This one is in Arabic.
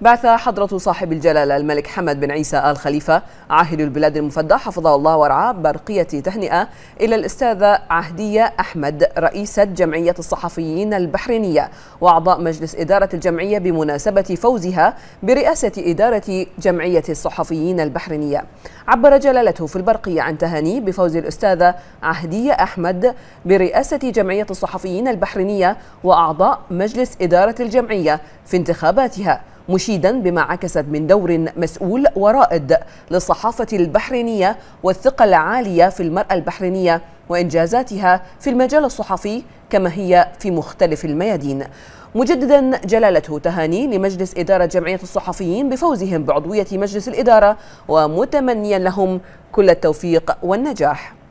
بعث حضرة صاحب الجلالة الملك حمد بن عيسى آل خليفة عاهل البلاد المفدى حفظه الله ورعاه برقية تهنئة إلى الأستاذة عهدية أحمد رئيسة جمعية الصحفيين البحرينية وأعضاء مجلس إدارة الجمعية بمناسبة فوزها برئاسة إدارة جمعية الصحفيين البحرينية عبر جلالته في البرقية عن تهاني بفوز الأستاذة عهدية أحمد برئاسة جمعية الصحفيين البحرينية وأعضاء مجلس إدارة الجمعية في انتخاباتها مشيدا بما عكست من دور مسؤول ورائد للصحافة البحرينية والثقة العالية في المرأة البحرينية وإنجازاتها في المجال الصحفي كما هي في مختلف الميادين مجددا جلالته تهاني لمجلس إدارة جمعية الصحفيين بفوزهم بعضوية مجلس الإدارة ومتمنيا لهم كل التوفيق والنجاح